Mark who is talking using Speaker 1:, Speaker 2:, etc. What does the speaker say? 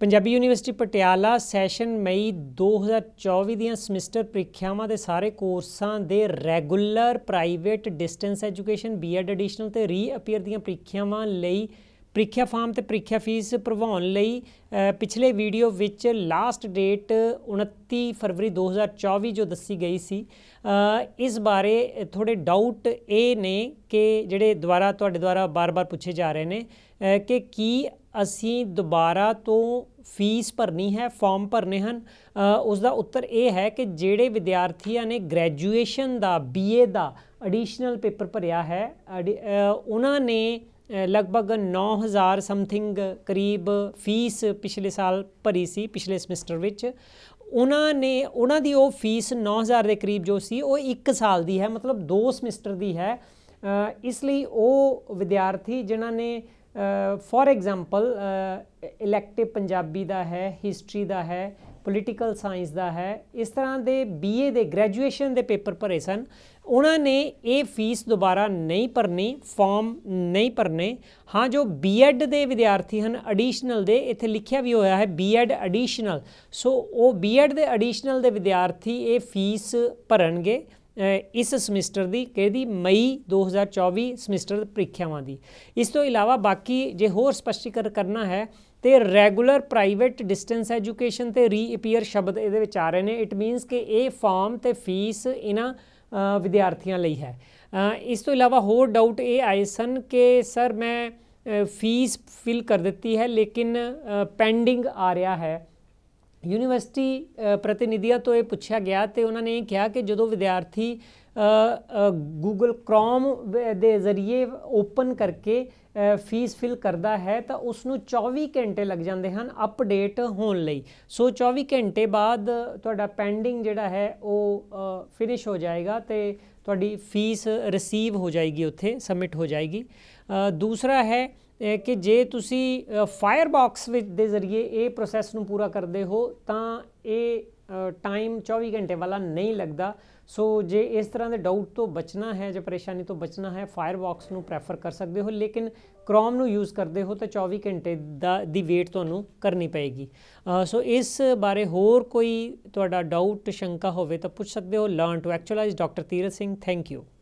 Speaker 1: Punjabi university Patiala session ਮਈ 2024 ਦੀਆਂ semester ਪ੍ਰੀਖਿਆਵਾਂ ਦੇ ਸਾਰੇ ਕੋਰਸਾਂ ਦੇ regular private distance education BEd additional ਤੇ ਰੀਅਪੀਅਰ ਦੀਆਂ ਪ੍ਰੀਖਿਆਵਾਂ ਲਈ ਪ੍ਰੀਖਿਆ ਫਾਰਮ ਤੇ ਪ੍ਰੀਖਿਆ ਫੀਸ ਭਰਵਾਉਣ ਲਈ ਪਿਛਲੇ ਵੀਡੀਓ ਵਿੱਚ ਲਾਸਟ ਡੇਟ 29 ਫਰਵਰੀ 2024 ਜੋ ਦੱਸੀ ਗਈ ਸੀ ਇਸ ਬਾਰੇ ਥੋੜੇ ਡਾਊਟ ਇਹ ਨੇ ਕਿ ਜਿਹੜੇ ਦੁਆਰਾ ਤੁਹਾਡੇ ਦੁਆਰਾ ਬਾਰ-ਬਾਰ ਪੁੱਛੇ ਜਾ ਰਹੇ ਨੇ ਕਿ ਕੀ ਅਸੀਂ ਦੁਬਾਰਾ ਤੋਂ ਫੀਸ ਭਰਨੀ ਹੈ ਫਾਰਮ ਭਰਨੇ ਹਨ ਉਸ ਦਾ ਉੱਤਰ ਇਹ ਹੈ ਕਿ ਜਿਹੜੇ ਵਿਦਿਆਰਥੀਆਂ ਨੇ ਗ੍ਰੈਜੂਏਸ਼ਨ ਦਾ ਬੀਏ ਦਾ ਐਡੀਸ਼ਨਲ ਪੇਪਰ ਭਰਿਆ ਹੈ ਉਹਨਾਂ ਨੇ ਲਗਭਗ 9000 ਸਮਥਿੰਗ ਕਰੀਬ ਫੀਸ ਪਿਛਲੇ ਸਾਲ ਭਰੀ ਸੀ ਪਿਛਲੇ ਸਮੈਸਟਰ ਵਿੱਚ ਉਹਨਾਂ ਨੇ ਉਹਨਾਂ ਦੀ ਉਹ ਫੀਸ 9000 ਦੇ ਕਰੀਬ ਜੋ ਸੀ ਉਹ 1 ਸਾਲ ਦੀ ਹੈ ਮਤਲਬ 2 ਸਮੈਸਟਰ ਦੀ ਹੈ ਇਸ ਲਈ ਉਹ ਵਿਦਿਆਰਥੀ ਜਿਨ੍ਹਾਂ ਨੇ ਫੋਰ ਐਗਜ਼ਾਮਪਲ ਇਲੈਕਟਿਵ ਪੰਜਾਬੀ ਦਾ ਹੈ ਹਿਸਟਰੀ ਦਾ ਹੈ ਪੋਲੀਟੀਕਲ ਸਾਇੰਸ ਦਾ ਹੈ ਇਸ ਤਰ੍ਹਾਂ ਦੇ ਬੀਏ ਦੇ ਗ੍ਰੈਜੂਏਸ਼ਨ ਦੇ ਪੇਪਰ ਭਰੇ ਸਨ ਉਹਨਾਂ ਨੇ ਇਹ ਫੀਸ ਦੁਬਾਰਾ ਨਹੀਂ ਭਰਨੀ ਫਾਰਮ ਨਹੀਂ ਭਰਨੇ ਹਾਂ ਜੋ ਬੀਐਡ ਦੇ ਵਿਦਿਆਰਥੀ ਹਨ ਐਡੀਸ਼ਨਲ ਦੇ ਇੱਥੇ ਲਿਖਿਆ ਵੀ ਹੋਇਆ ਹੈ ਬੀਐਡ ਐਡੀਸ਼ਨਲ ਸੋ ਉਹ ਬੀਐਡ ਦੇ ਐਡੀਸ਼ਨਲ ਦੇ ਵਿਦਿਆਰਥੀ ਇਹ ਫੀਸ ਭਰਨਗੇ ਇਸ ਸਮੈਸਟਰ ਦੀ ਕਿਹਦੀ ਮਈ 2024 ਸਮੈਸਟਰ ਪ੍ਰੀਖਿਆਵਾਂ ਦੀ ਇਸ ਤੋਂ ਇਲਾਵਾ ਬਾਕੀ ਜੇ ਹੋਰ ਸਪਸ਼ਟੀਕਰਨ ਕਰਨਾ ਹੈ ਤੇ ਰੈਗੂਲਰ ਪ੍ਰਾਈਵੇਟ ਡਿਸਟੈਂਸ ਐਜੂਕੇਸ਼ਨ ਤੇ ਰੀਅਪੀਅਰ ਸ਼ਬਦ ਇਹਦੇ ਵਿੱਚ ਆ ਰਹੇ ਨੇ ਇਟ ਮੀਨਸ ਕਿ ਇਹ ਫਾਰਮ ਤੇ ਫੀਸ ਇਹਨਾਂ ਵਿਦਿਆਰਥੀਆਂ ਲਈ ਹੈ ਇਸ ਤੋਂ ਇਲਾਵਾ ਹੋਰ ਡਾਊਟ ਇਹ ਆਏ ਸਨ ਕਿ ਸਰ ਮੈਂ ਫੀਸ ਫਿਲ ਕਰ ਦਿੱਤੀ ਹੈ ਲੇਕਿਨ ਪੈਂਡਿੰਗ ਆ ਰਿਹਾ ਹੈ ਯੂਨੀਵਰਸਿਟੀ ਪ੍ਰਤੀਨਿਧੀਆਂ ਤੋਂ ਇਹ ਪੁੱਛਿਆ ਗਿਆ ਤੇ ਉਹਨਾਂ ਨੇ ਕਿਹਾ ਕਿ ਜਦੋਂ ਵਿਦਿਆਰਥੀ ਗੂਗਲ ਕ੍ਰੋਮ ਦੇ ਜ਼ਰੀਏ ਓਪਨ ਕਰਕੇ ਫੀਸ ਫਿਲ ਕਰਦਾ ਹੈ ਤਾਂ ਉਸ ਨੂੰ 24 ਘੰਟੇ ਲੱਗ ਜਾਂਦੇ ਹਨ ਅਪਡੇਟ ਹੋਣ ਲਈ ਸੋ 24 ਘੰਟੇ ਬਾਅਦ ਤੁਹਾਡਾ ਪੈਂਡਿੰਗ ਜਿਹੜਾ ਹੈ ਉਹ ਫਿਨਿਸ਼ ਹੋ ਜਾਏਗਾ ਤੇ ਤੁਹਾਡੀ ਫੀਸ ਰਿਸੀਵ ਹੋ ਜਾਏਗੀ ਉੱਥੇ ਸਬਮਿਟ ਹੋ ਜਾਏਗੀ ਦੂਸਰਾ ਹੈ ਕਿ ਜੇ ਤੁਸੀਂ ਫਾਇਰਬਾਕਸ ਵਿੱਚ ਦੇ ਜ਼ਰੀਏ ਇਹ ਪ੍ਰੋਸੈਸ ਨੂੰ ਪੂਰਾ ਕਰਦੇ ਹੋ ਤਾਂ ਇਹ ਟਾਈਮ 24 ਘੰਟੇ ਵਾਲਾ ਨਹੀਂ ਲੱਗਦਾ ਸੋ ਜੇ ਇਸ ਤਰ੍ਹਾਂ ਦੇ ਡਾਊਟ ਤੋਂ ਬਚਣਾ ਹੈ ਜਾਂ ਪਰੇਸ਼ਾਨੀ ਤੋਂ ਬਚਣਾ ਹੈ ਫਾਇਰਬਾਕਸ ਨੂੰ ਪ੍ਰੈਫਰ ਕਰ ਸਕਦੇ ਹੋ ਲੇਕਿਨ ਕ੍ਰੋਮ ਨੂੰ ਯੂਜ਼ ਕਰਦੇ ਹੋ ਤਾਂ 24 ਘੰਟੇ ਦਾ ਦੀ ਵੇਟ ਤੁਹਾਨੂੰ ਕਰਨੀ ਪਏਗੀ ਸੋ ਇਸ ਬਾਰੇ ਹੋਰ ਕੋਈ ਤੁਹਾਡਾ ਡਾਊਟ ਸ਼ੰਕਾ ਹੋਵੇ ਤਾਂ ਪੁੱਛ ਸਕਦੇ ਹੋ learn to actualize doctor Tirath Singh thank you